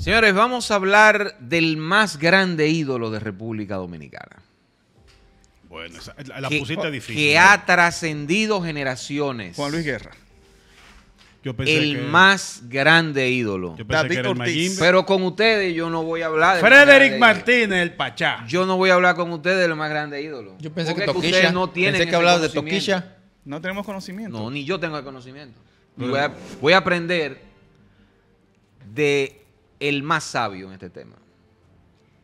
Señores, vamos a hablar del más grande ídolo de República Dominicana. Bueno, la, pusiste difícil. Que ha trascendido generaciones. Juan Luis Guerra. Yo pensé el más grande ídolo. Pero con ustedes yo no voy a hablar. De Frederick Martínez, el Pachá. Yo no voy a hablar con ustedes del más grande ídolo. Yo pensé que Ustedes no tienen pensé que hablar de Toquilla. No tenemos conocimiento. No, ni yo tengo el conocimiento. voy a aprender de el más sabio en este tema.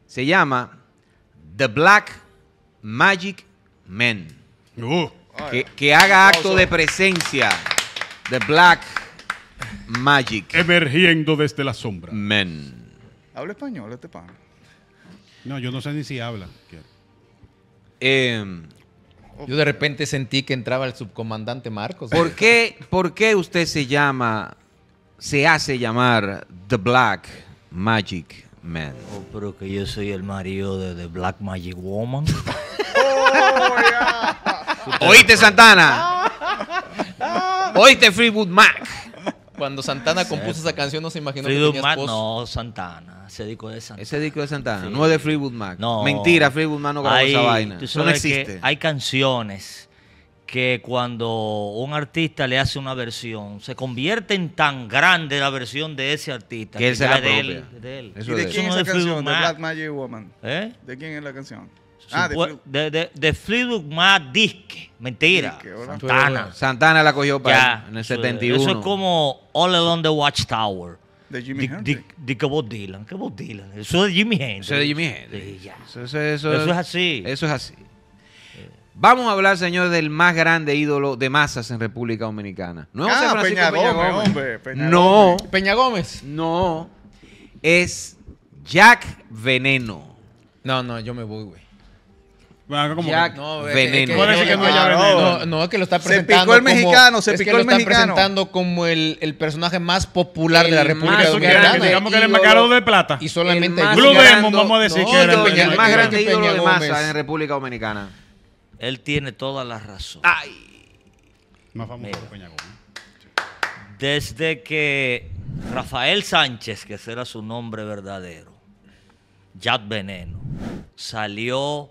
Se llama The Black Magic Men. Uh. que, haga acto de presencia. The Black Magic. Emergiendo desde la sombra. Men. Habla español este pan. No, yo no sé ni si habla. Em, yo de repente sentí que entraba el subcomandante Marcos. ¿Por qué, ¿Por qué usted se llama, se hace llamar The Black Magic Man. Oh, pero que yo soy el marido de, Black Magic Woman. Oíste, Santana. Oíste, Freeboot Mac. Cuando Santana compuso esa canción, no se imaginó que tenía Mac, No, Santana. Ese disco de Santana. Ese disco de Santana. No es de Freeboot Mac. No. Mentira, Freeboot Mac no grabó esa vaina. no existe. hay canciones que cuando un artista le hace una versión, se convierte en tan grande la versión de ese artista. Que es la de él, de de, quién es la canción? De Black Magic Woman. ¿Eh? ¿De quién es la canción? Ah, de, de Fleetwood Mac Disque. Mentira. Santana. Santana la cogió para en el 71. Eso es como All Along the Watchtower. De Jimmy Hendrix. De qué Bob Dylan. ¿Qué Bob Dylan? Eso es de Jimmy Hendrix. Eso es de eso es así. Eso es así. Vamos a hablar, señor, del más grande ídolo de masas en República Dominicana. No es ah, Peña Gómez, Peña Gómez. no. Peña Gómez. No. Es Jack Veneno. No, no, yo me voy, güey. Jack Veneno. Ah, no, es que lo está presentando. Se picó el mexicano, se picó es que lo está presentando como el, personaje más popular de la República Dominicana. digamos que el más de plata. Y solamente. Blue Demon, vamos a decir que era el, el más grande ídolo de masas en República Dominicana. Él tiene toda la razón. Ay. Más famoso Peña Desde que Rafael Sánchez, que ese era su nombre verdadero, Jack Veneno, salió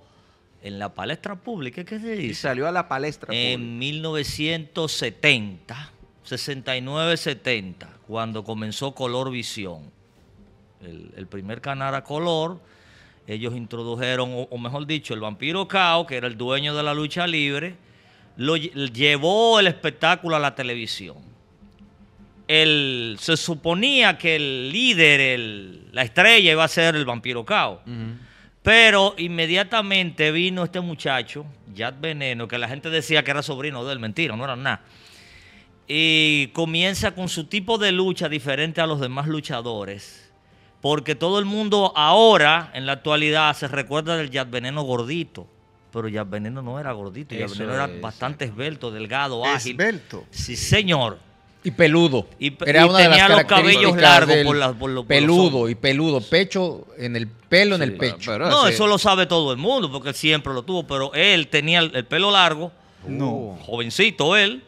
en la palestra pública, ¿qué se dice? Y salió a la palestra pública. En 1970, 69-70, cuando comenzó Color Visión. El, el primer canal a color ellos introdujeron, o, mejor dicho, el vampiro Cao, que era el dueño de la lucha libre, lo, llevó el espectáculo a la televisión. El, se suponía que el líder, la estrella, iba a ser el vampiro Cao. Pero inmediatamente vino este muchacho, Jad Veneno, que la gente decía que era sobrino del, él, mentira, no era nada. Y comienza con su tipo de lucha diferente a los demás luchadores porque todo el mundo ahora, en la actualidad, se recuerda del Yad Veneno gordito. Pero Yad Veneno no era gordito, Yad era bastante esbelto, delgado, ágil. Esbelto. Sí, señor. Y peludo. Y, era una tenía de las los cabellos largos por, Peludo y peludo. Pecho en el pelo, en el pecho. no, eso lo sabe todo el mundo porque siempre lo tuvo. Pero él tenía el, pelo largo. Jovencito él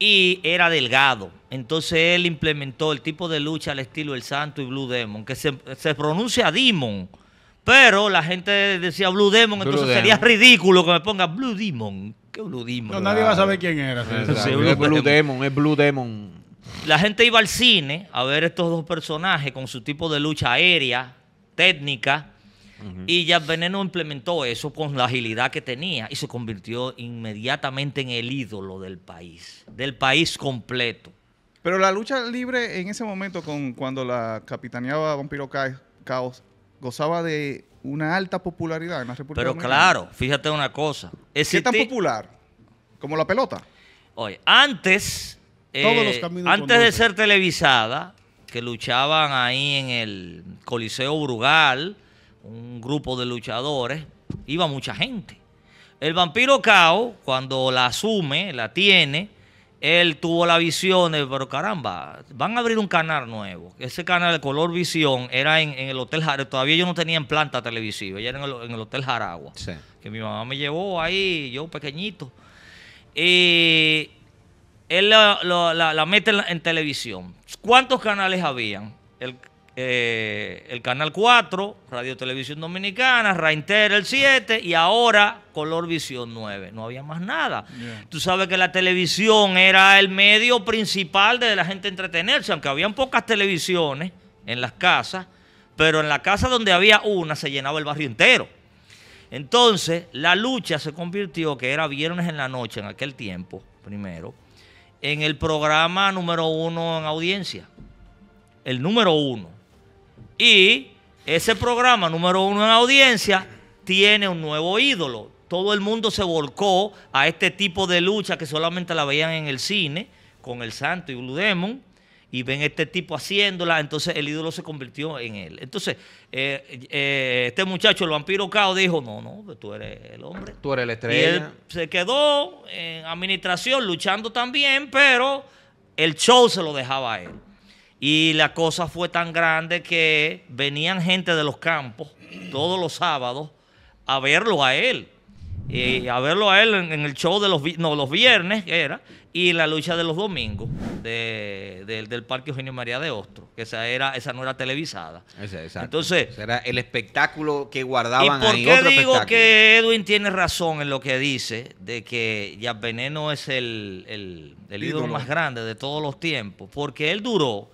y era delgado. Entonces él implementó el tipo de lucha al estilo El Santo y Blue Demon, que se, pronuncia Demon, pero la gente decía Blue Demon, entonces sería ridículo que me ponga Blue Demon. ¿Qué Blue Demon? No, nadie va a saber ah, quién era. es Blue Demon, es Blue Demon. La gente iba al cine a ver estos dos personajes con su tipo de lucha aérea, técnica, y ya Veneno implementó eso con la agilidad que tenía y se convirtió inmediatamente en el ídolo del país, del país completo. Pero la lucha libre en ese momento, con, cuando la capitaneaba Vampiro Caos, gozaba de una alta popularidad en la República Pero claro, fíjate una cosa. es ¿Qué tan popular? ¿Como la pelota? hoy antes, eh, antes de ser televisada, que luchaban ahí en el Coliseo Brugal, un grupo de luchadores, iba mucha gente. El vampiro Cao, cuando la asume, la tiene, él tuvo la visión pero caramba, van a abrir un canal nuevo. Ese canal de color visión era en, el Hotel Jaragua. Todavía yo no tenía en planta televisiva, ya era en el, Hotel Jaragua. Que mi mamá me llevó ahí, yo pequeñito. Y él la, mete en, televisión. ¿Cuántos canales habían? El eh, el Canal 4, Radio Televisión Dominicana, Rainter el 7 y ahora Color Visión 9. No había más nada. Tú sabes que la televisión era el medio principal de la gente entretenerse, aunque habían pocas televisiones en las casas, pero en la casa donde había una se llenaba el barrio entero. Entonces, la lucha se convirtió, que era viernes en la noche en aquel tiempo, primero, en el programa número uno en audiencia. El número uno y ese programa número uno en audiencia tiene un nuevo ídolo. Todo el mundo se volcó a este tipo de lucha que solamente la veían en el cine, con el Santo y Blue Demon, y ven este tipo haciéndola, entonces el ídolo se convirtió en él. Entonces, eh, eh, este muchacho, el vampiro Cao, dijo, no, no, pues tú eres el hombre. Tú eres el estrella. Y él se quedó en administración luchando también, pero el show se lo dejaba a él. Y la cosa fue tan grande que venían gente de los campos todos los sábados a verlo a él. Y eh, a verlo a él en, el show de los, los viernes, era, y la lucha de los domingos del Parque Eugenio María de Ostro, que esa, era, esa no era televisada. Exacto. Entonces, era el espectáculo que guardaban. ¿Y por qué digo que Edwin tiene razón en lo que dice de que Yap Veneno es el, el, ídolo más grande de todos los tiempos? Porque él duró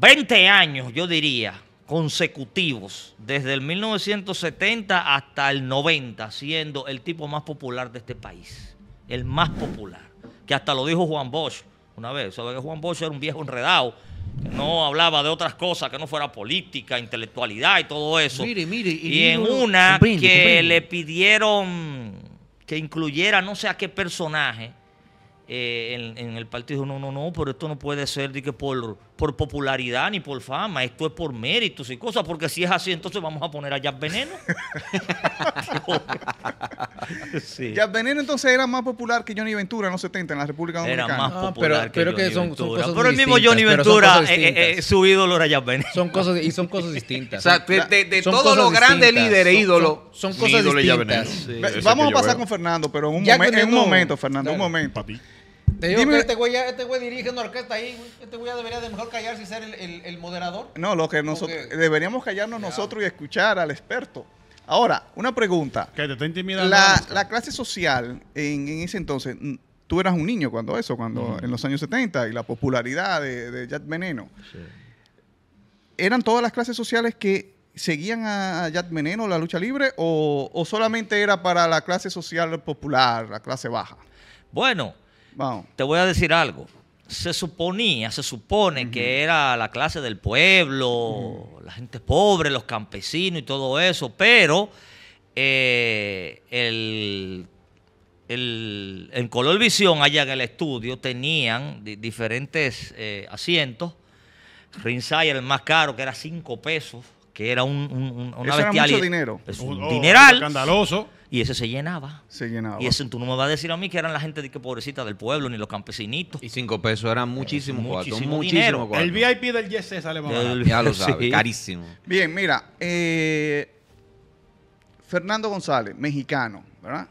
20 años, yo diría, consecutivos, desde el 1970 hasta el 90, siendo el tipo más popular de este país, el más popular, que hasta lo dijo Juan Bosch una vez, ¿sabe que Juan Bosch era un viejo enredado? no hablaba de otras cosas que no fuera política, intelectualidad y todo eso. y, en una que le pidieron que incluyera no sé a qué personaje eh, en, el partido. No, no, no, pero esto no puede ser de que por por popularidad ni por fama, esto es por méritos y cosas, porque si es así, entonces vamos a poner a Jazz Veneno. sí. Jazz Veneno entonces era más popular que Johnny Ventura en los 70 en la República Dominicana. Era más popular pero, el mismo Johnny Ventura, eh, eh, eh, su ídolo era Jazz Veneno. Son cosas, y son cosas distintas. o sea, de, todos los grandes líderes, ídolos. Son, cosas distintas. vamos a pasar con Fernando, pero en un momento, Fernando, un momento. Papi. Este, este güey, dirige una orquesta ahí, Este güey ya debería de mejor callarse y ser el, moderador. No, lo que nosotros deberíamos callarnos nosotros y escuchar al experto. Ahora, una pregunta. Que te estoy intimidando. La, clase social en, ese entonces, tú eras un niño cuando eso, cuando en los años 70 y la popularidad de, de Jack Sí ¿Eran todas las clases sociales que seguían a, a Jack la lucha libre o, o solamente era para la clase social popular, la clase baja? Bueno, te voy a decir algo. Se suponía, se supone que era la clase del pueblo, la gente pobre, los campesinos y todo eso, pero eh, el, en Color Visión, allá en el estudio, tenían diferentes eh, asientos. Rinsay el más caro, que era cinco pesos, que era un, una Era mucho dinero. Es un oh, dineral. Escandaloso. Y ese se llenaba. Se llenaba. Y eso tú no me vas a decir a mí que eran la gente de que pobrecita del pueblo, ni los campesinitos. Y cinco pesos eran muchísimo, muchísimo, El VIP del YC sale más Ya lo sabes, carísimo. Bien, mira, eh, Fernando González, mexicano, ¿verdad?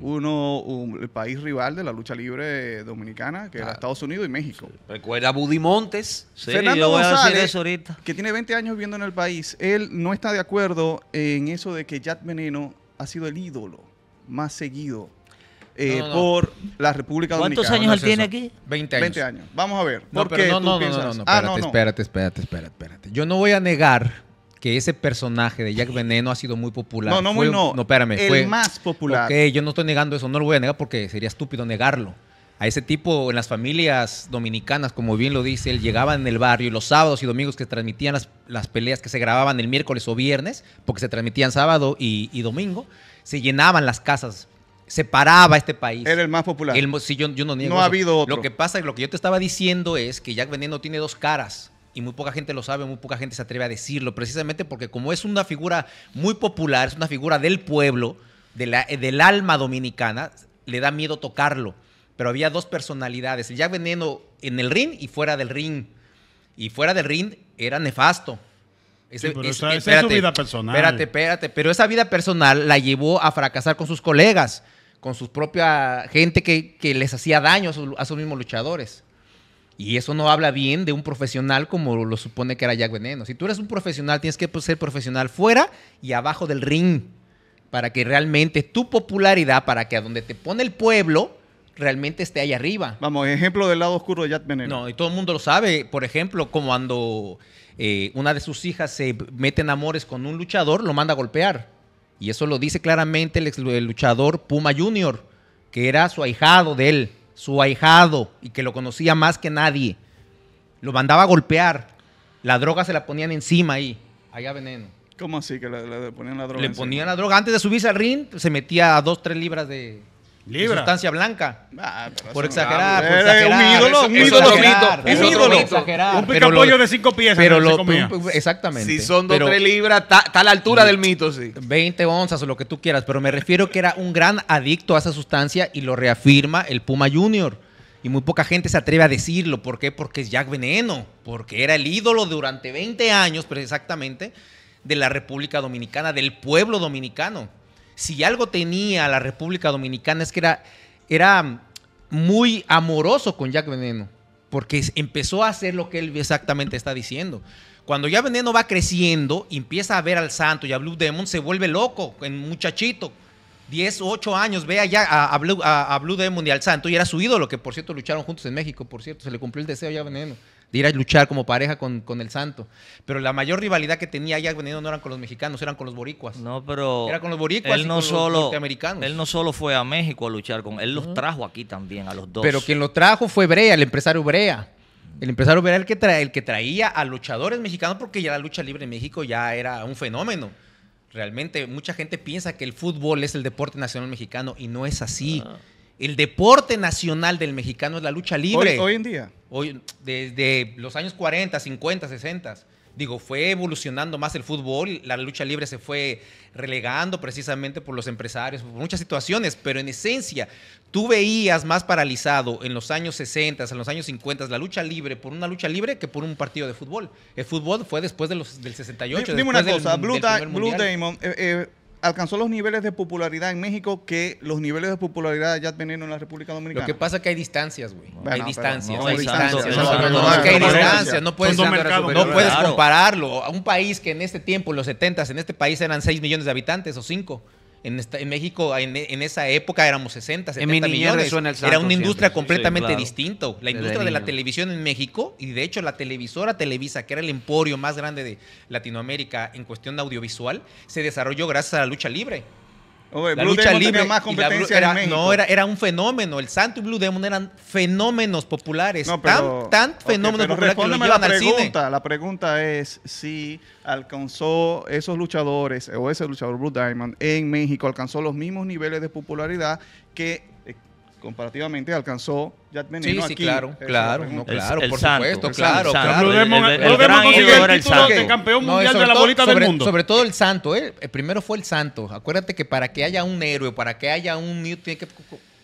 Uno, el país rival de la lucha libre dominicana, que era ah. Estados Unidos y México. Recuerda a Buddy Montes. Fernando González, que tiene 20 años viviendo en el país, él no está de acuerdo en eso de que Jack Veneno ha sido el ídolo más seguido eh, por la República Dominicana. ¿Cuántos años él tiene aquí? 20 años. Vamos a ver. No, no, no, espérate, espérate, espérate, espérate, Yo no voy a negar que ese personaje de Jack Veneno ha sido muy popular. No, no, muy no. No, espérame. El más popular. Ok, yo no estoy negando eso, no lo voy a negar porque sería estúpido negarlo a ese tipo en las familias dominicanas, como bien lo dice él, llegaba en el barrio y los sábados y domingos que transmitían las, peleas que se grababan el miércoles o viernes, porque se transmitían sábado y, domingo, se llenaban las casas Se paraba este país. Era el más popular. El, yo, no niego. No ha habido otro. Lo que pasa, lo que yo te estaba diciendo es que Jack Veneno tiene dos caras. Y muy poca gente lo sabe, muy poca gente se atreve a decirlo, precisamente porque como es una figura muy popular, es una figura del pueblo, de la, del alma dominicana, le da miedo tocarlo pero había dos personalidades, el Jack Veneno en el ring y fuera del ring. Y fuera del ring era nefasto. esa, su vida personal. Espérate, espérate, pero esa vida personal la llevó a fracasar con sus colegas, con su propia gente que, les hacía daño a, sus mismos luchadores. Y eso no habla bien de un profesional como lo supone que era Jack Veneno. Si tú eres un profesional, tienes que pues, ser profesional fuera y abajo del ring. Para que realmente tu popularidad, para que a donde te pone el pueblo, realmente esté ahí arriba. Vamos, ejemplo del lado oscuro de Yat Veneno. No, y todo el mundo lo sabe. Por ejemplo, como cuando eh, una de sus hijas se mete en amores con un luchador, lo manda a golpear. Y eso lo dice claramente el, luchador Puma Jr., que era su ahijado de él, su ahijado, y que lo conocía más que nadie. Lo mandaba a golpear. La droga se la ponían encima ahí, allá veneno. ¿Cómo así que le, ponían la droga? Le ponían la droga. Antes de subirse al ring, se metía a dos, tres libras de, Libra. Sustancia blanca. Ah, por exagerar, eh, Un ídolo, un ídolo. un de cinco pies. Pero pues, exactamente. Si son dos o tres libras, está a la altura del mito, sí. 20 onzas o lo que tú quieras. Pero me refiero que era un gran adicto a esa sustancia y lo reafirma el Puma Junior. Y muy poca gente se atreve a decirlo. ¿Por qué? Porque es Jack Veneno. Porque era el ídolo durante 20 años, pero exactamente, de la República Dominicana, del pueblo dominicano si algo tenía la República Dominicana es que era, era muy amoroso con Jack Veneno, porque empezó a hacer lo que él exactamente está diciendo. Cuando ya Veneno va creciendo empieza a ver al santo y a Blue Demon, se vuelve loco, en muchachito. 10, 8 años, ve ya a, Blue, a, Blue Demon y al santo, y era su ídolo, que por cierto lucharon juntos en México, por cierto, se le cumplió el deseo ya Veneno de ir a luchar como pareja con, el santo. Pero la mayor rivalidad que tenía ya venido no eran con los mexicanos, eran con los boricuas. No, pero. Era con los boricuas él no y con solo, los norteamericanos. Él no solo fue a México a luchar con, él los trajo aquí también, a los dos. Pero quien lo trajo fue Brea, el empresario Brea. El empresario Brea el que, el que traía a luchadores mexicanos porque ya la lucha libre en México ya era un fenómeno. Realmente mucha gente piensa que el fútbol es el deporte nacional mexicano y no es así. Ah el deporte nacional del mexicano es la lucha libre. Hoy, en día. Hoy, desde los años 40, 50, 60. Digo, fue evolucionando más el fútbol, la lucha libre se fue relegando precisamente por los empresarios, por muchas situaciones, pero en esencia, tú veías más paralizado en los años 60, en los años 50, la lucha libre por una lucha libre que por un partido de fútbol. El fútbol fue después de los, del 68. Dime una cosa, Blue, alcanzó los niveles de popularidad en México que los niveles de popularidad ya tenían en la República Dominicana. Lo que pasa es que hay distancias, güey. hay distancias. No, hay distancias. No puedes, no puedes compararlo. A un país que en este tiempo, en los 70, s en este país eran 6 millones de habitantes o 5. En, México, en, esa época éramos 60, 70 millones. Era una industria completamente distinta. La industria de la televisión en México, y de hecho la televisora Televisa, que era el emporio más grande de Latinoamérica en cuestión de audiovisual, se desarrolló gracias a la lucha libre la lucha libre más No, era, era, un fenómeno. El Santo y Blue Demon eran fenómenos populares. tan, tan fenómenos populares que lo a la pregunta, La pregunta es si alcanzó esos luchadores o ese luchador Blue Diamond en México, alcanzó los mismos niveles de popularidad que comparativamente alcanzó Jack sí, sí, claro, eh, claro, no, claro, el, por supuesto, claro. claro. El, el, el título de campeón mundial de la bolita del mundo. Sobre todo el santo, eh, el eh, primero fue el santo. Acuérdate que para que haya un héroe, para que haya un tiene tienes que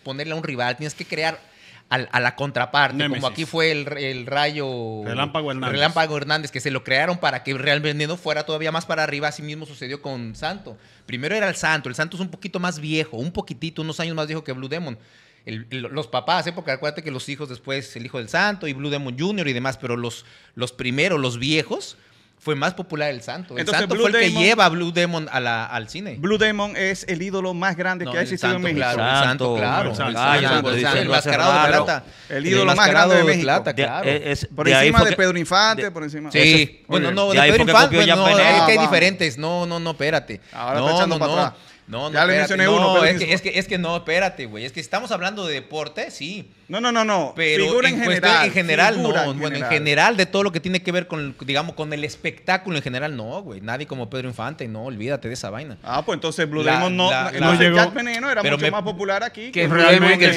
ponerle a un rival, tienes que crear a la contraparte, como aquí fue el, el rayo Relámpago Hernández. Relámpago Hernández, que se lo crearon para que realmente no fuera todavía más para arriba, así mismo sucedió con Santo. Primero era el Santo, el Santo es un poquito más viejo, un poquitito, unos años más viejo que Blue Demon, los papás, ¿eh? porque acuérdate que los hijos después, el hijo del santo y Blue Demon Jr. y demás, pero los, los primeros, los viejos, fue más popular el santo. El santo fue el que lleva a Blue Demon a al cine. Blue Demon es el ídolo más grande que ha existido en México. el santo, claro. El, santo, mascarado de plata. El ídolo más grande de México. claro. Eh, por encima de Pedro Infante, por encima... Sí, bueno, no, de, Pedro Infante, no, es que hay diferentes. No, no, no, espérate. Ahora no, no, no. No, no, ya mencioné uno. es, que, no, espérate, güey. Es que estamos hablando de deporte, sí. No, no, no, no. Pero figura en, general. En general, no. de todo lo que tiene que ver con, digamos, con el espectáculo en general, no, güey. Nadie como Pedro Infante, no, olvídate de esa vaina. Ah, pues entonces Blue Demon no, no llegó. Jack Veneno era mucho más popular aquí que, realmente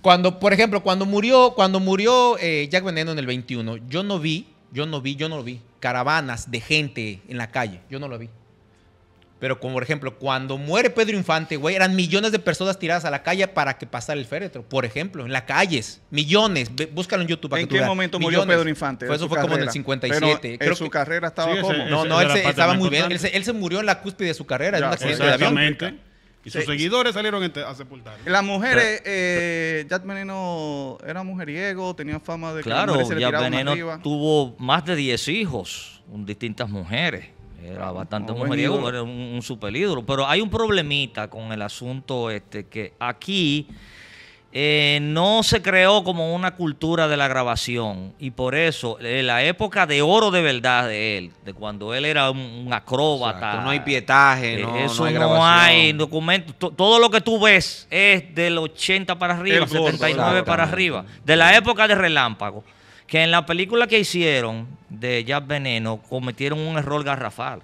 Cuando, por ejemplo, cuando murió, cuando murió eh, Jack Veneno en el 21, yo no vi, yo no vi, yo no lo vi. Caravanas de gente en la calle. Yo no lo vi. Pero como por ejemplo, cuando muere Pedro Infante, güey, eran millones de personas tiradas a la calle para que pasara el féretro. Por ejemplo, en las calles, millones. búscalo en YouTube. Para ¿En qué momento murió Pedro Infante? eso fue como en el 57. Pero en su carrera estaba como. No, no, él se, estaba muy bien. Él se, murió en la cúspide de su carrera, un accidente de avión. Y sus seguidores salieron a sepultar. Las mujeres, eh, Jack era mujeriego, tenía fama de que claro, Jack tuvo más de 10 hijos con distintas mujeres. Era bastante un mujeriego, era un, Pero hay un problemita con el asunto este que aquí eh, no se creó como una cultura de la grabación. Y por eso, eh, la época de oro de verdad de él, de cuando él era un, acróbata. no hay pietaje, no, eh, eso no hay, grabación. documentos. Todo lo que tú ves es del 80 para arriba, 79 para arriba. De la época de relámpago que en la película que hicieron de Jazz Veneno cometieron un error garrafal.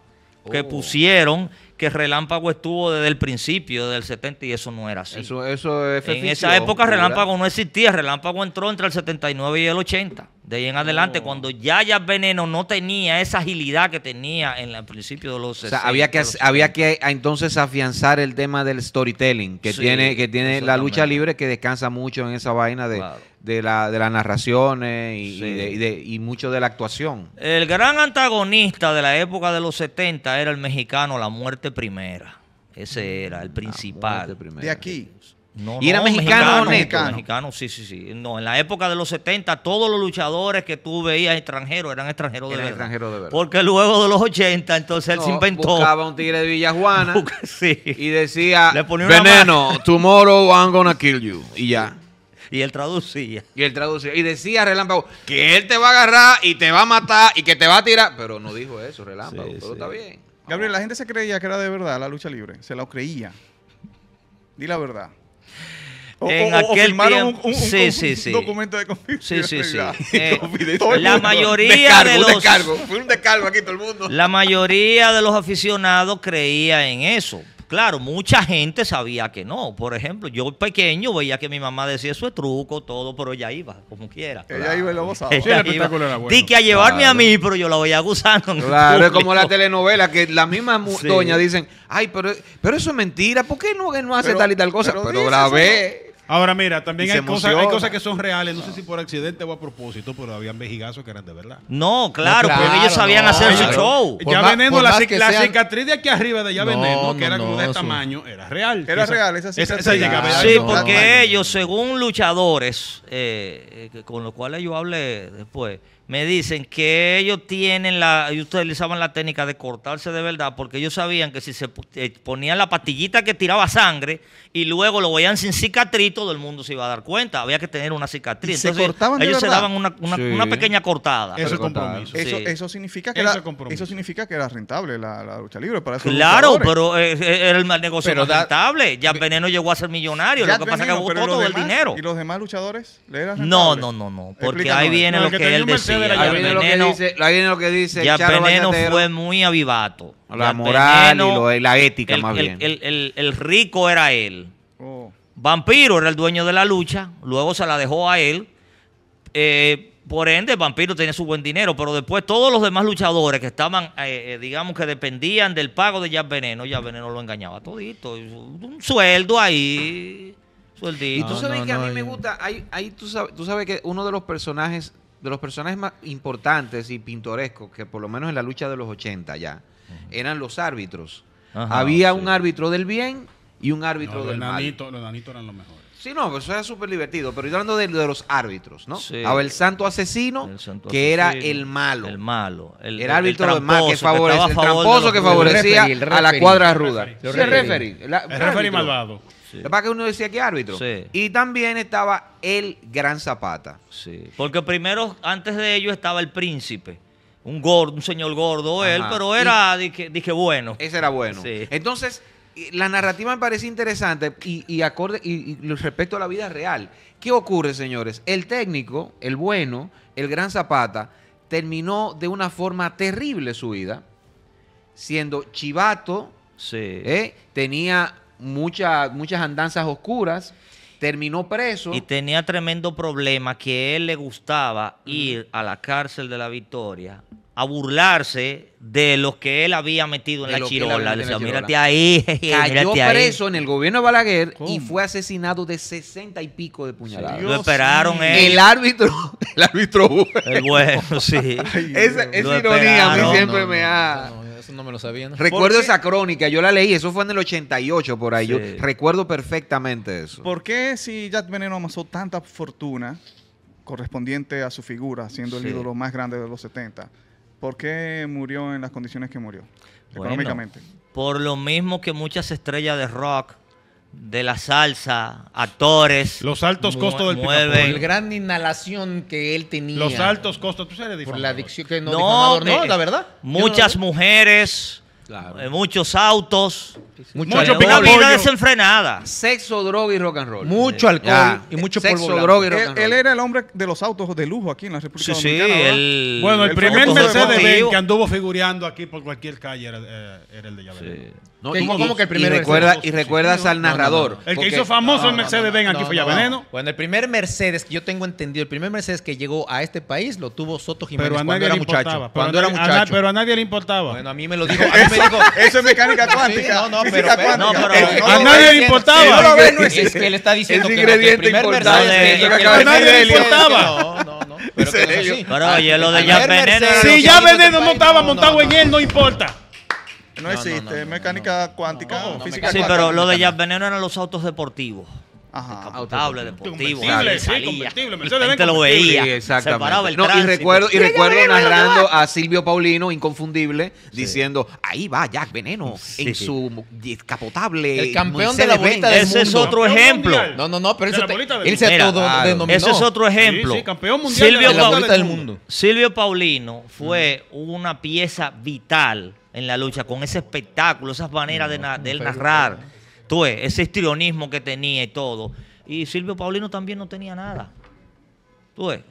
Que oh. pusieron que Relámpago estuvo desde el principio, del 70, y eso no era así. Eso, En esa época Relámpago no existía. Relámpago entró entre el 79 y el 80. De ahí en adelante, oh. cuando Yaya Veneno no tenía esa agilidad que tenía en el principio de los 60, había que, había que ah, entonces afianzar el tema del storytelling, que tiene, que tiene la lucha libre, que descansa mucho en esa vaina de, de, la, de las narraciones y, y, de, y, mucho de la actuación. El gran antagonista de la época de los 70 era el mexicano La Muerte Primera. Ese mm, era el principal. De aquí y era mexicano, mexicano, Mexicano, sí, sí, sí. No, en la época de los 70, todos los luchadores que tú veías extranjeros eran extranjeros de, verdad. Porque luego de los 80, entonces él se inventó. Buscaba un tigre de Villajuana sí. y decía: Veneno, tomorrow I'm gonna kill you. Y ya. Y él traducía. Y él traducía. Y decía Relámpago que él te va a agarrar y te va a matar y que te va a tirar. Pero no dijo eso, Relámpago. pero está bien. Gabriel, la gente se creía que era de verdad la lucha libre. Se la creía. Di la verdad. O, en o, aquel o firmaron tiempo, un, un, sí, un, sí, sí. documento de confidencialidad. Sí, sí, sí. Eh, la mayoría descargo, de los descargo, fue un descargo aquí todo el mundo. La mayoría de los aficionados creía en eso. Claro, mucha gente sabía que no. Por ejemplo, yo pequeño veía que mi mamá decía eso es truco, todo, pero ella iba, como quiera. Ella iba y lo gozaba. Sí, espectáculo la que a llevarme a mí, pero yo la voy a gozar. Claro, es como la telenovela, que las mismas doña dicen, ay, pero, pero eso es mentira, ¿por qué no, no hace tal y tal cosa? pero la ve. Ahora mira, también hay cosas, que son reales, no sé si por accidente o a propósito, pero habían vejigazos que eran de verdad. No, claro, porque ellos sabían hacer su show. ya la, cicatriz de aquí arriba de Ya no, que era de tamaño, era real. Era real esa cicatriz. sí, porque ellos, según luchadores, eh, eh, con los cuales yo hablé después, me dicen que ellos tienen la, ellos utilizaban la técnica de cortarse de verdad, porque ellos sabían que si se eh, ponían la pastillita que tiraba sangre y luego lo veían sin cicatriz, todo el mundo se iba a dar cuenta. Había que tener una cicatriz. ellos se daban una, una, pequeña cortada. Eso, compromiso. Eso, significa que era, significa que era rentable la, lucha libre para Claro, pero eh, eh, era el negocio era rentable. Ya Veneno llegó a ser millonario. lo que pasa es que agotó todo el dinero. ¿Y los demás luchadores le No, no, no, no. Porque ahí viene lo que él decía. Ahí viene lo que dice. Ahí viene lo que dice. Ya Veneno fue muy avivato. La moral y la ética, más bien. El rico era él. Vampiro era el dueño de la lucha, luego se la dejó a él. Eh, por ende, Vampiro tenía su buen dinero, pero después todos los demás luchadores que estaban, eh, eh, digamos que dependían del pago de Jazz Veneno, Jazz Veneno lo engañaba todito. Un sueldo ahí, sueldito. Y tú sabes que a mí me gusta, ahí, ahí tú, sabes, que uno de los personajes, de los personajes más importantes y pintorescos, que por lo menos en la lucha de los 80 ya, eran los árbitros. Había un árbitro del bien y un árbitro de del mal. Los nanitos eran los mejores. Sí, no, eso era súper divertido. Pero yo hablando de, los árbitros, ¿no? Sí. el Santo Asesino, que era el malo. El malo. El, árbitro el tramposo, que favorecía. El tramposo que favorecía a la cuadra ruda. El referee. el referee malvado. Sí. qué que uno decía que árbitro. Sí. Y también estaba el Gran Zapata. Sí. Porque primero, antes de ellos, estaba el príncipe. Un gordo, un señor gordo, él, pero era, dije, bueno. Ese era bueno. Entonces, la narrativa me parece interesante y, acorde y, respecto a la vida real. ¿Qué ocurre, señores? El técnico, el bueno, el gran Zapata, terminó de una forma terrible su vida, siendo chivato, ¿eh? tenía muchas andanzas oscuras, terminó preso. Y tenía tremendo problema que él le gustaba ir a la cárcel de la Victoria a burlarse de los que él había metido en la chirola. decía, mírate ahí. Cayó preso en el gobierno de Balaguer y fue asesinado de sesenta y pico de puñaladas. lo esperaron él. El árbitro. El árbitro El bueno, sí. esa, ironía a mí siempre me ha... eso no me lo sabía. Recuerdo esa crónica, yo la leí, eso fue en el 88 por ahí. recuerdo perfectamente eso. ¿Por qué si Jack Veneno amasó tanta fortuna correspondiente a su figura, siendo el ídolo más grande de los 70? ¿Por qué murió en las condiciones que murió? económicamente. Por lo mismo que muchas estrellas de rock, de la salsa, actores. Los altos costos del mueve. El gran inhalación que él tenía. Los altos costos. Tú Por la adicción que no, no, no, eh, la verdad. Eh, muchas eh. mujeres eh, muchos autos. Mucho, mucho vida desenfrenada. Sexo, droga y rock and roll. Mucho eh, alcohol y mucho polvo Él, era el hombre de los autos de lujo aquí en la República Dominicana. Sí, el, bueno, el, primer mercedes que anduvo figureando aquí por cualquier calle era, eh, el de Llaverino y, recuerda, y recuerdas al narrador. el que hizo famoso el Mercedes Benz aquí fue ya veneno. Bueno, el primer Mercedes que yo tengo entendido, el primer Mercedes que llegó a este país lo tuvo Soto Jiménez cuando era muchacho. Pero cuando a nadie, era muchacho. pero a nadie le importaba. Bueno, a mí me lo dijo. me dijo eso es mecánica cuántica. Sí, no, no, pero, no, pero a nadie le importaba. es que él está diciendo que el primer Mercedes que nadie le importaba. No, no. Pero, que pero oye, lo de ya veneno. Si ya veneno no estaba montado en él, no importa. No, existe. mecánica cuántica o física Sí, pero lo de Jack Veneno eran los autos deportivos. Ajá. Descapotable, deportivo. Convertible, sí, Mercedes lo veía. exactamente. y recuerdo, y recuerdo narrando a Silvio Paulino, inconfundible, diciendo, ahí va Jack Veneno en su descapotable. El campeón de la vuelta del mundo Ese es otro ejemplo. No, no, no, pero eso él se Ese es otro ejemplo. campeón mundial de la vuelta del mundo. Silvio Paulino fue una pieza vital en la lucha, con ese espectáculo, esas maneras de, de él narrar, tú ese histrionismo que tenía y todo. Y Silvio Paulino también no tenía nada.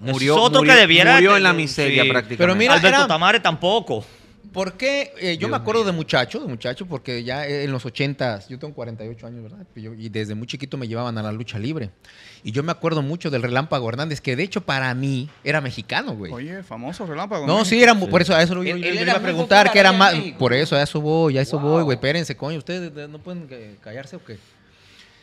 murió, que debiera. Murió en la miseria prácticamente. mira, Alberto Tamare tampoco. Porque eh, yo me acuerdo de muchacho, de muchacho, porque ya en los 80, yo tengo 48 años, ¿verdad? y desde muy chiquito me llevaban a la lucha libre. Y yo me acuerdo mucho del Relámpago Hernández, que de hecho para mí era mexicano, güey. Oye, famoso Relámpago. No, sí, era, por eso a eso lo iba a preguntar, que era más. Por eso, a eso voy, a eso voy, güey. Espérense, coño, ustedes no pueden callarse o qué.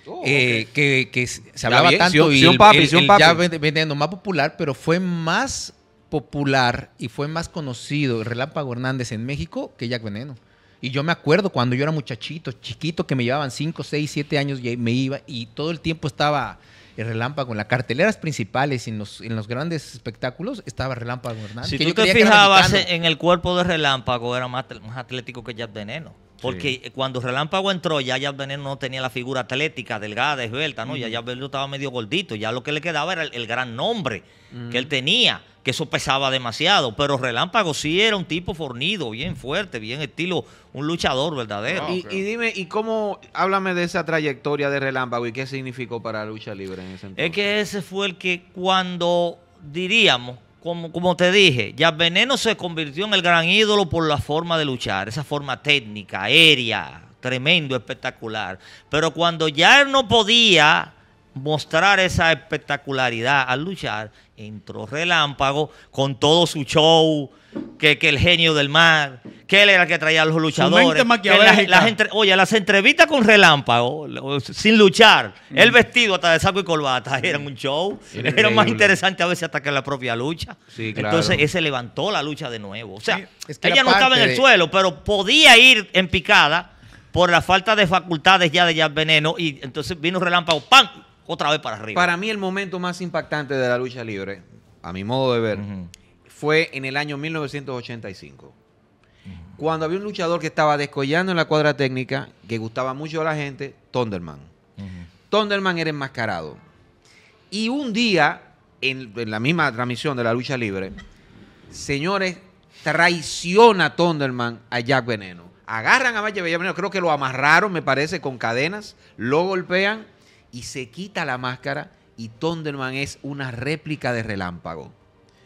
Oh, eh, que, que, se hablaba tanto y ya vendiendo más popular, pero fue más popular y fue más conocido Relámpago Hernández en México que Jack Veneno. Y yo me acuerdo cuando yo era muchachito, chiquito, que me llevaban 5, 6, 7 años y me iba y todo el tiempo estaba el Relámpago en las carteleras principales, en los, en los grandes espectáculos, estaba Relámpago Hernández. Si tú yo te fijabas en el cuerpo de Relámpago, era más, más atlético que Jack Veneno. Porque cuando Relámpago entró, ya ya Veneno no tenía la figura atlética, delgada, esbelta, ¿no? Ya Ya estaba medio gordito. Ya lo que le quedaba era el, gran nombre que él tenía, que eso pesaba demasiado. Pero Relámpago sí era un tipo fornido, bien fuerte, bien estilo, un luchador verdadero. y, ah, y, dime, ¿y cómo? Háblame de esa trayectoria de Relámpago y qué significó para la lucha libre en ese entonces. Es que ese fue el que cuando diríamos como, te dije, ya Veneno se convirtió en el gran ídolo por la forma de luchar, esa forma técnica, aérea, tremendo, espectacular. Pero cuando ya él no podía mostrar esa espectacularidad al luchar, entró Relámpago con todo su show, que, el genio del mar, que él era el que traía a los luchadores. las oye, las entrevistas con Relámpago, sin luchar, el mm. vestido hasta de saco y corbata, era un show, era más interesante a veces hasta que la propia lucha. Entonces, ese levantó la lucha de nuevo. O sea, ella no estaba en el suelo, pero podía ir en picada por la falta de facultades ya de ya Veneno y entonces vino Relámpago, ¡pam! otra vez para arriba. Para mí el momento más impactante de la lucha libre, a mi modo de ver, fue en el año 1985. Cuando había un luchador que estaba descollando en la cuadra técnica, que gustaba mucho a la gente, Thunderman. Thunderman era enmascarado. Y un día, en, la misma transmisión de la lucha libre, señores, traiciona a Thunderman a Jack Veneno. Agarran a Jack Veneno, creo que lo amarraron, me parece, con cadenas, lo golpean y se quita la máscara y Thunderman es una réplica de Relámpago.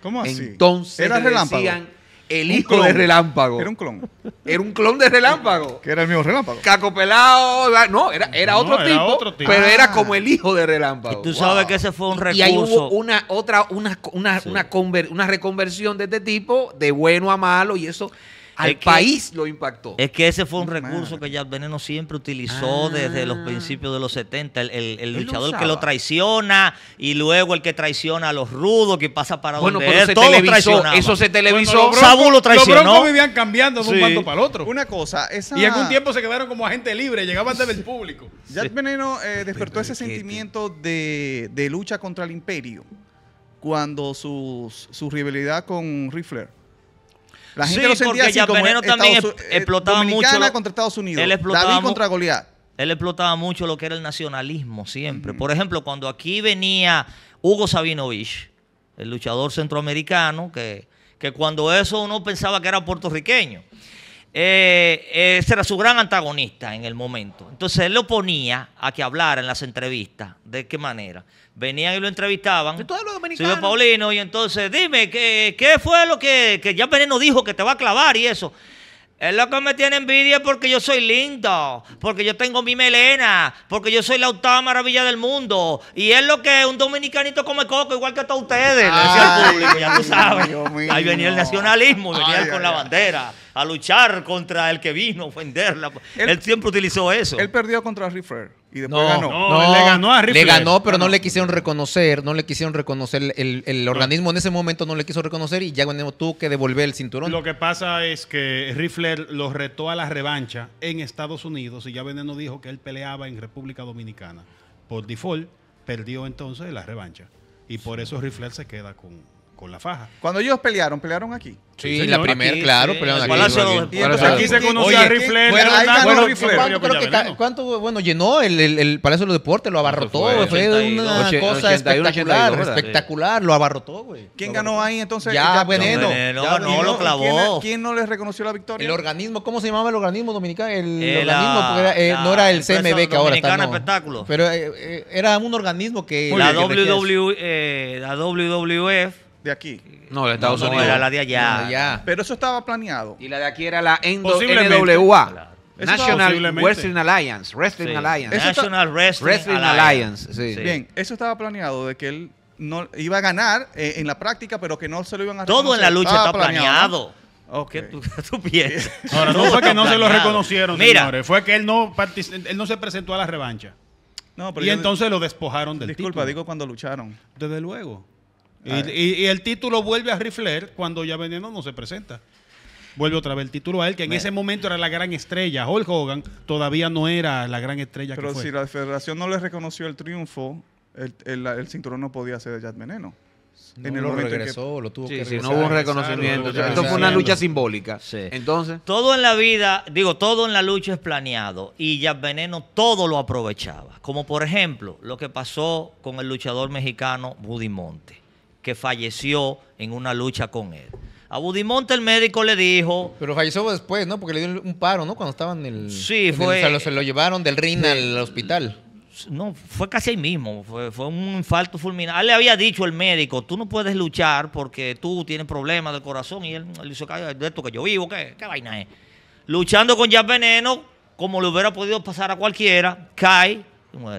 ¿Cómo así? Entonces ¿Era decían el hijo de Relámpago. Era un clon. Era un clon de Relámpago. que era el mismo Relámpago. Caco no, era, era, otro, tipo, pero era ah. como el hijo de Relámpago. Y tú sabes que ese fue un recurso. Y ahí hubo una otra una una, una reconversión de este tipo de bueno a malo y eso al país lo impactó. Es que ese fue un recurso que Jack Veneno siempre utilizó desde los ah. principios de los 70. El, luchador que lo traiciona y luego el que traiciona a los rudos, que pasa para donde él. Todo Eso se televisó. Sabu lo traicionó. Los broncos vivían cambiando de un para el otro. Una cosa. Esa... Y algún tiempo se quedaron como agente libre, llegaban desde el público. Jack Veneno eh, despertó ese sentimiento de, lucha contra el imperio cuando su rivalidad con Riffler la gente sí, lo eh, también eh, explotaba mucho. contra Estados Él explotaba David Él explotaba mucho lo que era el nacionalismo siempre. Por ejemplo, cuando aquí venía Hugo Sabinovich, el luchador centroamericano, que, que cuando eso uno pensaba que era puertorriqueño eh, ese era su gran antagonista en el momento. Entonces él lo ponía a que hablara en las entrevistas. ¿De qué manera? Venían y lo entrevistaban. De Paulino, y entonces, dime, ¿qué, fue lo que, que ya Veneno dijo que te va a clavar y eso? Es lo que me tiene envidia porque yo soy lindo, porque yo tengo mi melena, porque yo soy la octava maravilla del mundo. Y es lo que un dominicanito come coco, igual que todos ustedes, decía al público, ya tú sabes. Ahí venía el nacionalismo, venía con la bandera, a luchar contra el que vino, ofenderla. Él, él siempre utilizó eso. Él perdió contra Riffer y después no, No, le ganó a Le ganó, pero no, le quisieron reconocer, no le quisieron reconocer, el, organismo en ese momento no le quiso reconocer y ya veneno tuvo que devolver el cinturón. Lo que pasa es que Rifler los retó a la revancha en Estados Unidos y ya Veneno dijo que él peleaba en República Dominicana. Por default, perdió entonces la revancha. Y por eso Rifler se queda con, con la faja. Cuando ellos pelearon, pelearon aquí. Sí, la primera, claro, pelearon aquí. Entonces, aquí se conoció a Bueno, rifle. ¿cuánto, ¿cuánto, bueno, llenó el, Palacio de los Deportes, lo abarrotó, fue, una cosa espectacular, espectacular, lo abarrotó, güey. ¿Quién ganó ahí entonces? Ya, Veneno. no, lo clavó. ¿quién, no les reconoció la victoria? El organismo, ¿cómo se llamaba el organismo dominicano? El, organismo, eh, no era el CMB que ahora está. No, espectáculo. Pero eh, eh, era un organismo que... la WWF de aquí. No, de Estados no, Unidos. Era la de allá. Pero eso estaba planeado. Y la de aquí era la NWA. National Wrestling Alliance. Wrestling Alliance. National Wrestling, Wrestling Alliance. Sí. Bien, eso estaba planeado de que él no iba a ganar eh, en la práctica, pero que no se lo iban a Todo en la lucha está planeado. tú, piensas? Ahora, no fue que no se lo reconocieron, Mira. señores. Fue que él no, él no se presentó a la revancha. y entonces lo despojaron del Disculpa, digo cuando lucharon. Desde luego. Y, el título vuelve a Rifler cuando ya Veneno no se presenta. Vuelve otra vez el título a él, que en ese momento era la gran estrella. Hulk Hogan todavía no era la gran estrella Pero que fue. si la federación no le reconoció el triunfo, el, cinturón no podía ser de Jack Veneno. No, en el lo regresó, lo tuvo que sí, no hubo un reconocimiento. Esto fue una lucha simbólica. Entonces. Todo en la vida, digo, todo en la lucha es planeado y Jack Veneno todo lo aprovechaba. Como por ejemplo lo que pasó con el luchador mexicano Buddy Monte que falleció en una lucha con él. A Budimonte el médico le dijo. Pero falleció después, ¿no? Porque le dio un paro, ¿no? Cuando estaban en el. Sí, fue. se, lo, llevaron del RIN al hospital. No, fue casi ahí mismo. Fue, un infarto fulminante. Él le había dicho el médico: tú no puedes luchar porque tú tienes problemas de corazón. Y él le hizo de esto que yo vivo, ¿qué, vaina es? Luchando con ya Veneno, como le hubiera podido pasar a cualquiera, cae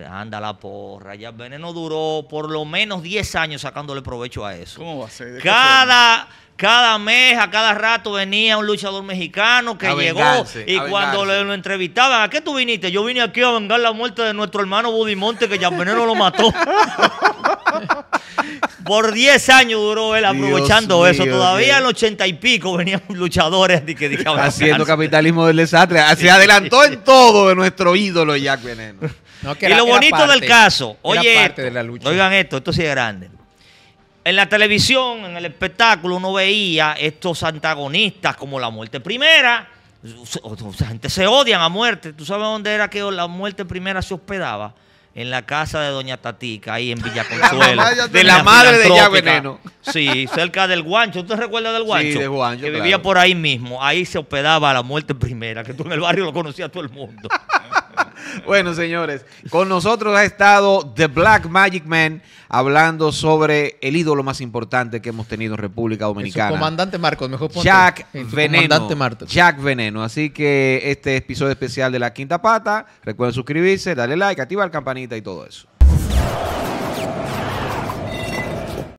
Anda la porra, ya Veneno duró por lo menos 10 años sacándole provecho a eso. ¿Cómo va a ser? Cada... Cada mes, a cada rato venía un luchador mexicano que llegó y cuando lo, entrevistaban, ¿a qué tú viniste? Yo vine aquí a vengar la muerte de nuestro hermano Budimonte que Veneno lo mató. Por 10 años duró él aprovechando eso. Todavía en los ochenta y pico venían luchadores que, ah, haciendo capitalismo del desastre. Se adelantó en todo de nuestro ídolo Jack Veneno. y lo bonito del caso, oye, oigan esto, esto sí es grande. En la televisión, en el espectáculo, uno veía estos antagonistas como la muerte primera. O sea, gente se odian a muerte. ¿Tú sabes dónde era que la muerte primera se hospedaba? En la casa de Doña Tatica, ahí en Villa Consuelo. de la madre de Ya Veneno. Sí, cerca del Guancho. te recuerda del Guancho? Sí, de Guancho. Que vivía por ahí mismo. Ahí se hospedaba la muerte primera, que tú en el barrio lo conocías todo el mundo. bueno, señores, con nosotros ha estado The Black Magic Man hablando sobre el ídolo más importante que hemos tenido en República Dominicana. comandante Marcos, mejor ponte. Jack Veneno. comandante Jack Veneno. Así que este episodio especial de La Quinta Pata, recuerden suscribirse, darle like, activar la campanita y todo eso.